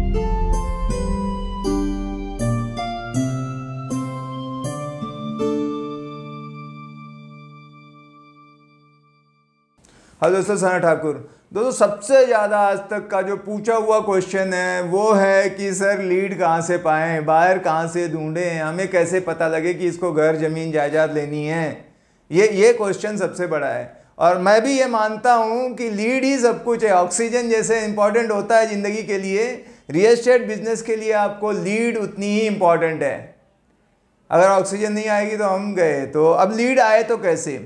hello हाँ, दोस्तों सना ठाकुर दोस्तों सबसे ज़्यादा आज तक का जो पूछा हुआ क्वेश्चन है वो है कि सर लीड कहाँ से पाएँ बाहर कहाँ से ढूंढें हमें कैसे पता लगे कि इसको घर ज़मीन जायदाद लेनी है ये ये क्वेश्चन सबसे बड़ा है और मैं भी ये मानता हूँ कि लीड ही सब कुछ है ऑक्सीजन जैसे इंपॉर्टेंट होता है ज़िंदगी के लिए रियल स्टेट बिजनेस के लिए आपको लीड उतनी ही इम्पॉर्टेंट है अगर ऑक्सीजन नहीं आएगी तो हम गए तो अब लीड आए तो कैसे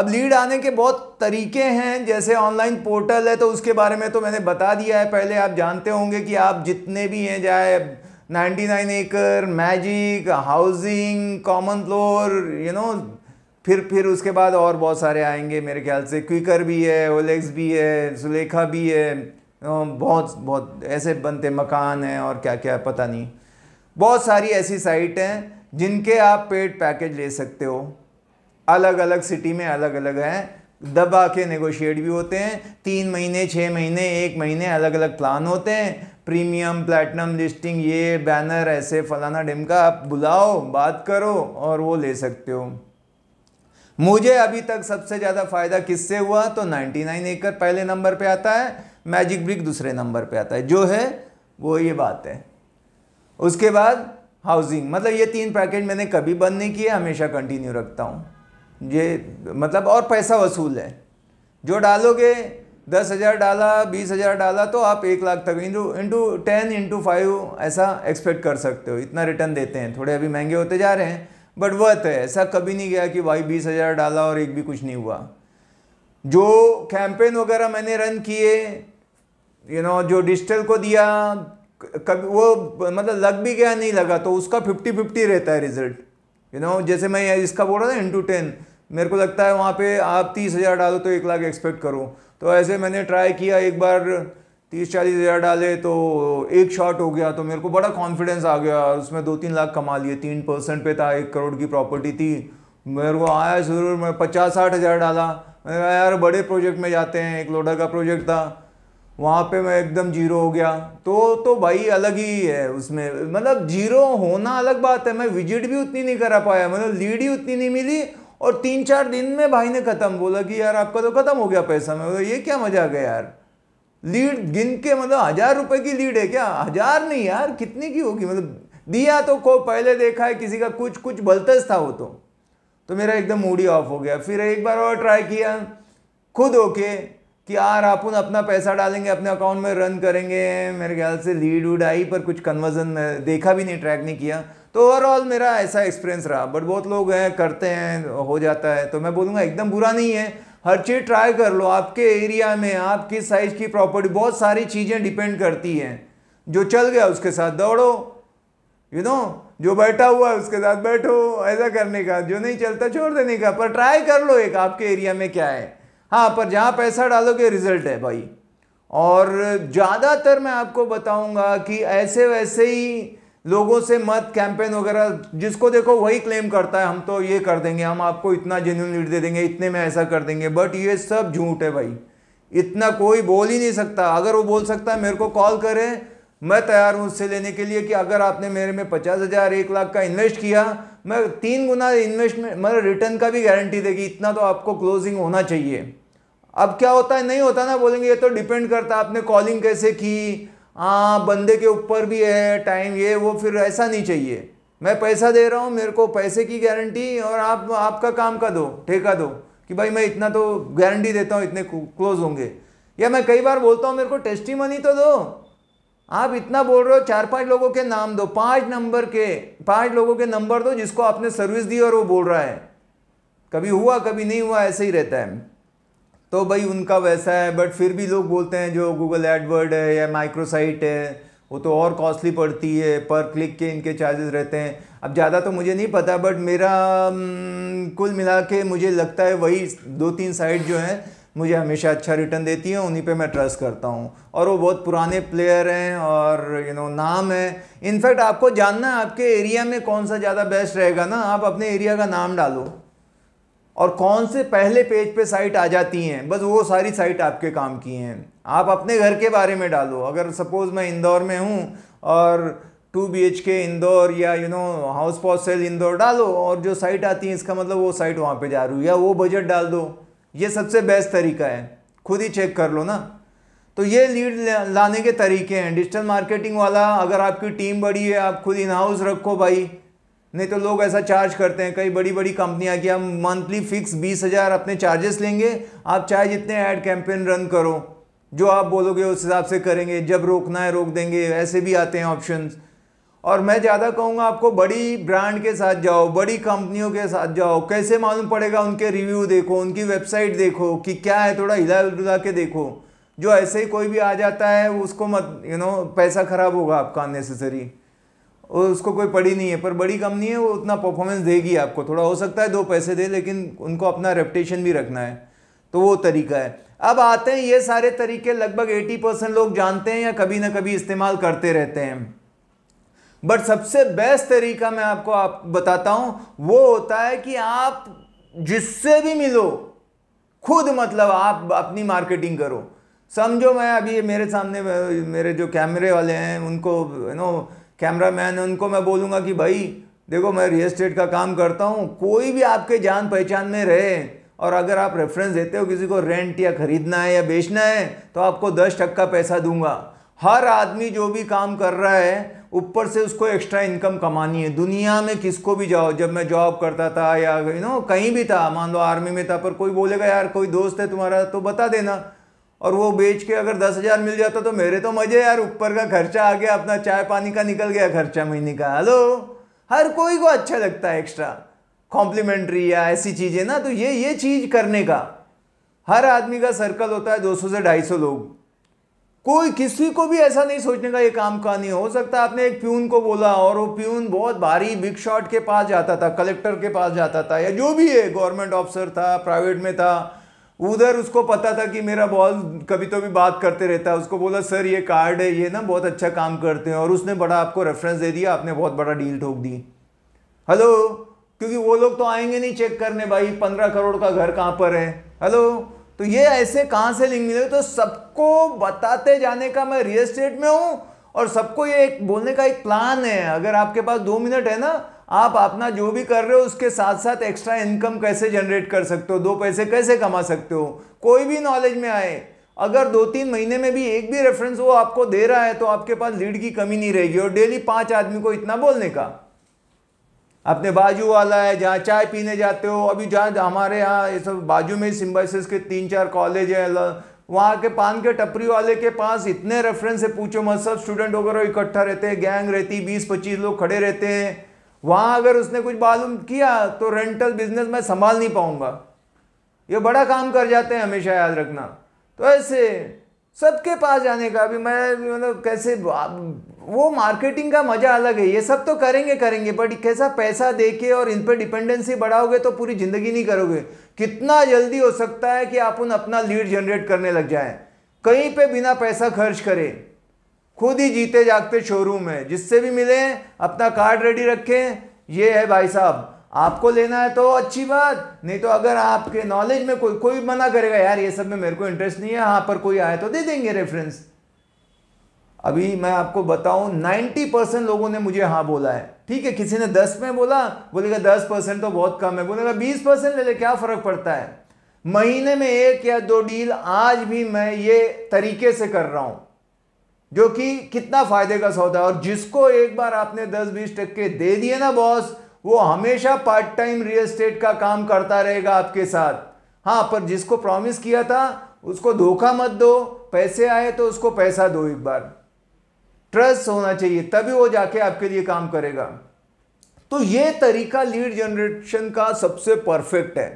अब लीड आने के बहुत तरीके हैं जैसे ऑनलाइन पोर्टल है तो उसके बारे में तो मैंने बता दिया है पहले आप जानते होंगे कि आप जितने भी हैं चाहे 99 acre magic housing common floor you know फिर फिर उसके बाद और बहुत सारे आएंगे मेरे ख्याल से क्विकर भी है ओलेक्स भी है सुलेखा भी है बहुत बहुत ऐसे बनते मकान हैं और क्या क्या पता नहीं बहुत सारी ऐसी साइट हैं जिनके आप पेड पैकेज ले सकते हो अलग अलग सिटी में अलग अलग हैं दबा के नेगोशिएट भी होते हैं तीन महीने छः महीने एक महीने अलग अलग प्लान होते हैं प्रीमियम प्लैटिनम लिस्टिंग ये बैनर ऐसे फलाना डिमका आप बुलाओ बात करो और वो ले सकते हो मुझे अभी तक सबसे ज़्यादा फ़ायदा किससे हुआ तो 99 एकर पहले नंबर पे आता है मैजिक ब्रिक दूसरे नंबर पे आता है जो है वो ये बात है उसके बाद हाउसिंग मतलब ये तीन पैकेट मैंने कभी बंद नहीं किए हमेशा कंटिन्यू रखता हूँ ये मतलब और पैसा वसूल है जो डालोगे दस हज़ार डाला बीस हज़ार डाला तो आप एक लाख तक into into ten into five ऐसा एक्सपेक्ट कर सकते हो इतना रिटर्न देते हैं थोड़े अभी महंगे होते जा रहे हैं बट वर्थ है ऐसा कभी नहीं गया कि भाई बीस हज़ार डाला और एक भी कुछ नहीं हुआ जो कैंपेन वगैरह मैंने रन किए यू नो जो डिजिटल को दिया कभी वो मतलब लग भी गया नहीं लगा तो उसका फिफ्टी फिफ्टी रहता है रिजल्ट यू नो जैसे मैं इसका बोल रहा था इंटू टेन मेरे को लगता है वहाँ पे आप तीस हज़ार डालो तो एक लाख एक्सपेक्ट करो तो ऐसे मैंने ट्राई किया एक बार तीस चालीस हज़ार डाले तो एक शॉट हो गया तो मेरे को बड़ा कॉन्फिडेंस आ गया और उसमें दो तीन लाख कमा लिए तीन परसेंट पे था एक करोड़ की प्रॉपर्टी थी मेरे को आया जरूर मैं पचास साठ हज़ार डाला मैंने कहा यार बड़े प्रोजेक्ट में जाते हैं एक लोडर का प्रोजेक्ट था वहाँ पे मैं एकदम जीरो हो गया तो तो भाई अलग ही है उसमें मतलब जीरो होना अलग बात है मैं विजिट भी उतनी नहीं करा पाया मतलब लीड ही उतनी नहीं मिली और तीन चार दिन में भाई ने ख़त्म बोला कि यार आपका तो ख़त्म हो गया पैसा मैं ये क्या मज़ा आ गया यार लीड गिन के मतलब हज़ार रुपये की लीड है क्या हज़ार नहीं यार कितने की होगी मतलब दिया तो को पहले देखा है किसी का कुछ कुछ बलतज था वो तो तो मेरा एकदम मूड ही ऑफ हो गया फिर एक बार और ट्राई किया खुद होके कि यार अपन अपना पैसा डालेंगे अपने अकाउंट में रन करेंगे मेरे ख्याल से लीड वूड आई पर कुछ कन्वर्जन देखा भी नहीं ट्रैक नहीं किया तो ओवरऑल मेरा ऐसा एक्सपीरियंस रहा बट बहुत लोग हैं करते हैं हो जाता है तो मैं बोलूँगा एकदम बुरा नहीं है हर चीज़ ट्राई कर लो आपके एरिया में आपकी साइज की प्रॉपर्टी बहुत सारी चीज़ें डिपेंड करती हैं जो चल गया उसके साथ दौड़ो यू नो जो बैठा हुआ है उसके साथ बैठो ऐसा करने का जो नहीं चलता छोड़ देने का पर ट्राई कर लो एक आपके एरिया में क्या है हाँ पर जहाँ पैसा डालोगे रिजल्ट है भाई और ज़्यादातर मैं आपको बताऊंगा कि ऐसे वैसे ही लोगों से मत कैंपेन वगैरह जिसको देखो वही क्लेम करता है हम तो ये कर देंगे हम आपको इतना जेन्यून लीड दे देंगे इतने में ऐसा कर देंगे बट ये सब झूठ है भाई इतना कोई बोल ही नहीं सकता अगर वो बोल सकता है मेरे को कॉल करें मैं तैयार हूँ उससे लेने के लिए कि अगर आपने मेरे में पचास हज़ार एक लाख का इन्वेस्ट किया मैं तीन गुना इन्वेस्टमेंट मतलब रिटर्न का भी गारंटी देगी इतना तो आपको क्लोजिंग होना चाहिए अब क्या होता है नहीं होता ना बोलेंगे ये तो डिपेंड करता है आपने कॉलिंग कैसे की हाँ बंदे के ऊपर भी है टाइम ये वो फिर ऐसा नहीं चाहिए मैं पैसा दे रहा हूँ मेरे को पैसे की गारंटी और आप आपका काम का दो ठेका दो कि भाई मैं इतना तो गारंटी देता हूँ इतने क्लोज होंगे या मैं कई बार बोलता हूँ मेरे को टेस्टी मनी तो दो आप इतना बोल रहे हो चार पांच लोगों के नाम दो पांच नंबर के पांच लोगों के नंबर दो जिसको आपने सर्विस दी और वो बोल रहा है कभी हुआ कभी नहीं हुआ ऐसे ही रहता है तो भाई उनका वैसा है बट फिर भी लोग बोलते हैं जो गूगल एडवर्ड है या माइक्रोसाइट है वो तो और कॉस्टली पड़ती है पर क्लिक के इनके चार्जेस रहते हैं अब ज़्यादा तो मुझे नहीं पता बट मेरा कुल मिला के मुझे लगता है वही दो तीन साइट जो हैं मुझे हमेशा अच्छा रिटर्न देती हैं उन्हीं पे मैं ट्रस्ट करता हूँ और वो बहुत पुराने प्लेयर हैं और यू नो नाम है इनफैक्ट आपको जानना है आपके एरिया में कौन सा ज़्यादा बेस्ट रहेगा ना आप अपने एरिया का नाम डालो और कौन से पहले पेज पे साइट आ जाती हैं बस वो सारी साइट आपके काम की हैं आप अपने घर के बारे में डालो अगर सपोज़ मैं इंदौर में हूँ और to be H K Indore या you know house for sale Indore डालो और जो साइट आती है इसका मतलब वो साइट वहाँ पे जा रही है या वो बजट डाल दो ये सबसे बेस्ट तरीका है खुद ही चेक कर लो ना तो ये लीड लाने के तरीके हैं डिजिटल मार्केटिंग वाला अगर आपकी टीम बड़ी है आप खुद इन हाउस रखो भाई नहीं तो लोग ऐसा चार्ज करते हैं कई बड़ी बड़ी कंपनियां कि हम मंथली फिक्स बीस हज़ार अपने चार्जेस लेंगे आप चाहे जितने ऐड कैंपेन रन करो जो आप बोलोगे उस हिसाब से करेंगे जब रोकना है रोक देंगे ऐसे भी आते हैं ऑप्शंस और मैं ज़्यादा कहूँगा आपको बड़ी ब्रांड के साथ जाओ बड़ी कंपनियों के साथ जाओ कैसे मालूम पड़ेगा उनके रिव्यू देखो उनकी वेबसाइट देखो कि क्या है थोड़ा हिला डुला के देखो जो ऐसे ही कोई भी आ जाता है उसको मत यू नो पैसा ख़राब होगा आपका अननेसेसरी और उसको कोई पड़ी नहीं है पर बड़ी कंपनी है वो उतना परफॉर्मेंस देगी आपको थोड़ा हो सकता है दो पैसे दे लेकिन उनको अपना रेपटेशन भी रखना है तो वो तरीका है अब आते हैं ये सारे तरीके लगभग 80 परसेंट लोग जानते हैं या कभी ना कभी इस्तेमाल करते रहते हैं बट सबसे बेस्ट तरीका मैं आपको आप बताता हूँ वो होता है कि आप जिससे भी मिलो खुद मतलब आप अपनी मार्केटिंग करो समझो मैं अभी मेरे सामने मेरे जो कैमरे वाले हैं उनको यू नो कैमरा मैन उनको मैं बोलूँगा कि भाई देखो मैं रियल स्टेट का काम करता हूँ कोई भी आपके जान पहचान में रहे और अगर आप रेफरेंस देते हो किसी को रेंट या ख़रीदना है या बेचना है तो आपको दस टक्का पैसा दूंगा हर आदमी जो भी काम कर रहा है ऊपर से उसको एक्स्ट्रा इनकम कमानी है दुनिया में किसको भी जाओ जब मैं जॉब करता था या यू नो कहीं भी था मान लो आर्मी में था पर कोई बोलेगा यार कोई दोस्त है तुम्हारा तो बता देना और वो बेच के अगर दस हज़ार मिल जाता तो मेरे तो मज़े यार ऊपर का खर्चा आ गया अपना चाय पानी का निकल गया खर्चा महीने का हेलो हर कोई को अच्छा लगता है एक्स्ट्रा कॉम्प्लीमेंट्री या ऐसी चीज़ें ना तो ये ये चीज़ करने का हर आदमी का सर्कल होता है सौ से सौ लोग कोई किसी को भी ऐसा नहीं सोचने का ये काम का नहीं हो सकता आपने एक प्यून को बोला और वो प्यून बहुत भारी बिग शॉट के पास जाता था कलेक्टर के पास जाता था या जो भी है गवर्नमेंट ऑफिसर था प्राइवेट में था उधर उसको पता था कि मेरा बॉल कभी तो भी बात करते रहता है उसको बोला सर ये कार्ड है ये ना बहुत अच्छा काम करते हैं और उसने बड़ा आपको रेफरेंस दे दिया आपने बहुत बड़ा डील ठोक दी हेलो क्योंकि वो लोग तो आएंगे नहीं चेक करने भाई पंद्रह करोड़ का घर कहाँ पर है हेलो तो ये ऐसे कहाँ से लिंक मिलेगा तो सबको बताते जाने का मैं रियल स्टेट में हूँ और सबको ये एक बोलने का एक प्लान है अगर आपके पास दो मिनट है ना आप अपना जो भी कर रहे हो उसके साथ साथ एक्स्ट्रा इनकम कैसे जनरेट कर सकते हो दो पैसे कैसे कमा सकते हो कोई भी नॉलेज में आए अगर दो तीन महीने में भी एक भी रेफरेंस वो आपको दे रहा है तो आपके पास लीड की कमी नहीं रहेगी और डेली पाँच आदमी को इतना बोलने का अपने बाजू वाला है जहाँ चाय पीने जाते हो अभी जहाँ हमारे यहाँ ये सब बाजू में सिम्बाइसिस के तीन चार कॉलेज हैं वहाँ के पान के टपरी वाले के पास इतने रेफरेंस से पूछो मत सब स्टूडेंट वगैरह इकट्ठा रहते हैं गैंग रहती बीस पच्चीस लोग खड़े रहते हैं वहाँ अगर उसने कुछ मालूम किया तो रेंटल बिजनेस मैं संभाल नहीं पाऊँगा ये बड़ा काम कर जाते हैं हमेशा याद रखना तो ऐसे सबके पास जाने का अभी मैं मतलब कैसे वो मार्केटिंग का मज़ा अलग है ये सब तो करेंगे करेंगे बट कैसा पैसा देके और इन पर डिपेंडेंसी बढ़ाओगे तो पूरी ज़िंदगी नहीं करोगे कितना जल्दी हो सकता है कि आप उन अपना लीड जनरेट करने लग जाए कहीं पे बिना पैसा खर्च करें खुद ही जीते जागते शोरूम है जिससे भी मिले अपना कार्ड रेडी रखें ये है भाई साहब आपको लेना है तो अच्छी बात नहीं तो अगर आपके नॉलेज में कोई कोई मना करेगा यार ये सब में मेरे को इंटरेस्ट नहीं है यहाँ पर कोई आए तो दे देंगे रेफरेंस अभी मैं आपको बताऊं नाइन्टी परसेंट लोगों ने मुझे हाँ बोला है ठीक है किसी ने दस में बोला बोलेगा दस परसेंट तो बहुत कम है बोलेगा बीस परसेंट ले ले क्या फ़र्क पड़ता है महीने में एक या दो डील आज भी मैं ये तरीके से कर रहा हूं जो कि कितना फ़ायदे का सौदा है और जिसको एक बार आपने दस बीस टक्के दे दिए ना बॉस वो हमेशा पार्ट टाइम रियल एस्टेट का काम करता रहेगा आपके साथ हाँ पर जिसको प्रॉमिस किया था उसको धोखा मत दो पैसे आए तो उसको पैसा दो एक बार ट्रस्ट होना चाहिए तभी वो जाके आपके लिए काम करेगा तो ये तरीका लीड जनरेशन का सबसे परफेक्ट है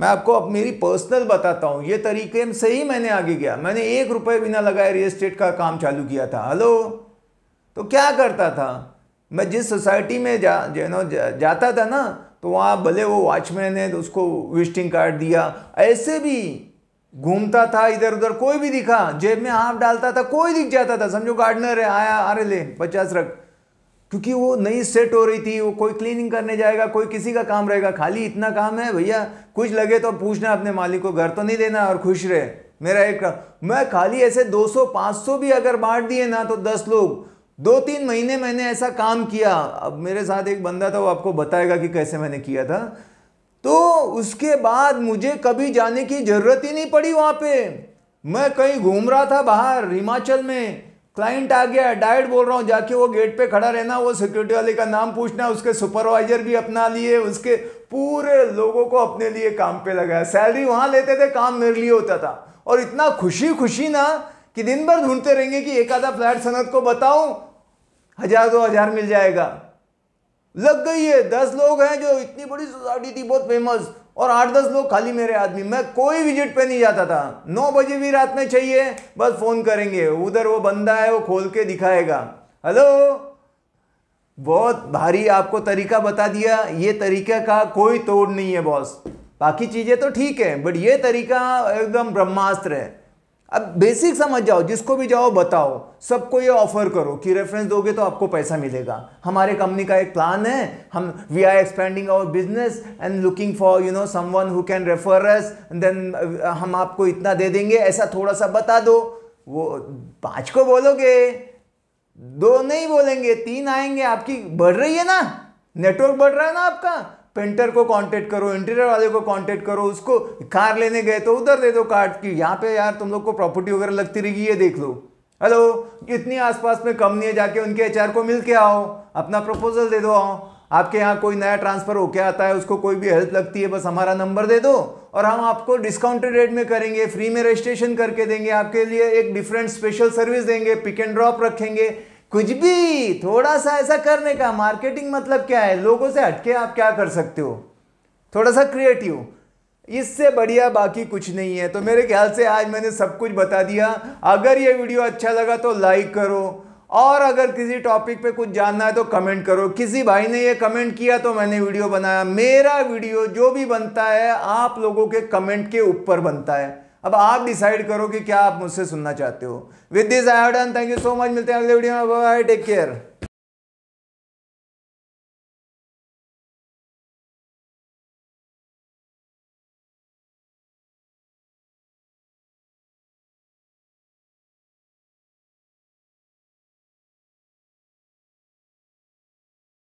मैं आपको अब मेरी पर्सनल बताता हूँ ये तरीके से ही मैंने आगे गया मैंने एक रुपये बिना लगाए रियल एस्टेट का काम चालू किया था हेलो तो क्या करता था मैं जिस सोसाइटी में जा जो नो जा, जाता था ना तो वहाँ भले वो वॉचमैन है तो उसको विजिटिंग कार्ड दिया ऐसे भी घूमता था इधर उधर कोई भी दिखा जेब में हाफ डालता था कोई दिख जाता था समझो गार्डनर है आया अरे ले पचास रख क्योंकि वो नई सेट हो रही थी वो कोई क्लीनिंग करने जाएगा कोई किसी का काम रहेगा खाली इतना काम है भैया कुछ लगे तो पूछना अपने मालिक को घर तो नहीं देना और खुश रहे मेरा एक मैं खाली ऐसे 200 500 भी अगर बांट दिए ना तो 10 लोग दो तीन महीने मैंने ऐसा काम किया अब मेरे साथ एक बंदा था वो आपको बताएगा कि कैसे मैंने किया था तो उसके बाद मुझे कभी जाने की ज़रूरत ही नहीं पड़ी वहाँ पे मैं कहीं घूम रहा था बाहर हिमाचल में क्लाइंट आ गया डायरेक्ट बोल रहा हूँ जाके वो गेट पे खड़ा रहना वो सिक्योरिटी वाले का नाम पूछना उसके सुपरवाइजर भी अपना लिए उसके पूरे लोगों को अपने लिए काम पे लगाया सैलरी वहाँ लेते थे काम मेरे लिए होता था और इतना खुशी खुशी ना कि दिन भर ढूंढते रहेंगे कि एक आधा फ्लैट सनत को बताऊँ हजार दो हजार मिल जाएगा लग गई है दस लोग हैं जो इतनी बड़ी सोसाइटी थी बहुत फेमस और आठ दस लोग खाली मेरे आदमी मैं कोई विजिट पे नहीं जाता था नौ बजे भी रात में चाहिए बस फ़ोन करेंगे उधर वो बंदा है वो खोल के दिखाएगा हेलो बहुत भारी आपको तरीका बता दिया ये तरीका का कोई तोड़ नहीं है बॉस बाकी चीज़ें तो ठीक है बट ये तरीका एकदम ब्रह्मास्त्र है अब बेसिक समझ जाओ जिसको भी जाओ बताओ सबको ये ऑफर करो कि रेफरेंस दोगे तो आपको पैसा मिलेगा हमारे कंपनी का एक प्लान है हम we are expanding our business and looking for you know someone who can refer us then हम आपको इतना दे देंगे ऐसा थोड़ा सा बता दो वो पाँच को बोलोगे दो नहीं बोलेंगे तीन आएंगे आपकी बढ़ रही है ना नेटवर्क बढ़ रहा है ना आपका पेंटर को कांटेक्ट करो इंटीरियर वाले को कांटेक्ट करो उसको कार लेने गए तो उधर दे दो कार्ड की यहाँ पे यार तुम लोग को प्रॉपर्टी वगैरह लगती रहेगी ये देख लो हेलो इतनी आसपास में कम नहीं है जाके उनके एच को मिल के आओ अपना प्रपोजल दे दो आओ आपके यहाँ कोई नया ट्रांसफर होके आता है उसको कोई भी हेल्प लगती है बस हमारा नंबर दे दो और हम आपको डिस्काउंटेड रेट में करेंगे फ्री में रजिस्ट्रेशन करके देंगे आपके लिए एक डिफरेंट स्पेशल सर्विस देंगे पिक एंड ड्रॉप रखेंगे कुछ भी थोड़ा सा ऐसा करने का मार्केटिंग मतलब क्या है लोगों से हटके आप क्या कर सकते हो थोड़ा सा क्रिएटिव इससे बढ़िया बाकी कुछ नहीं है तो मेरे ख्याल से आज मैंने सब कुछ बता दिया अगर ये वीडियो अच्छा लगा तो लाइक करो और अगर किसी टॉपिक पे कुछ जानना है तो कमेंट करो किसी भाई ने ये कमेंट किया तो मैंने वीडियो बनाया मेरा वीडियो जो भी बनता है आप लोगों के कमेंट के ऊपर बनता है अब आप डिसाइड करो कि क्या आप मुझसे सुनना चाहते हो with this I have done thank you so much मिलते हैं अगले वीडियो में बाय टेक केयर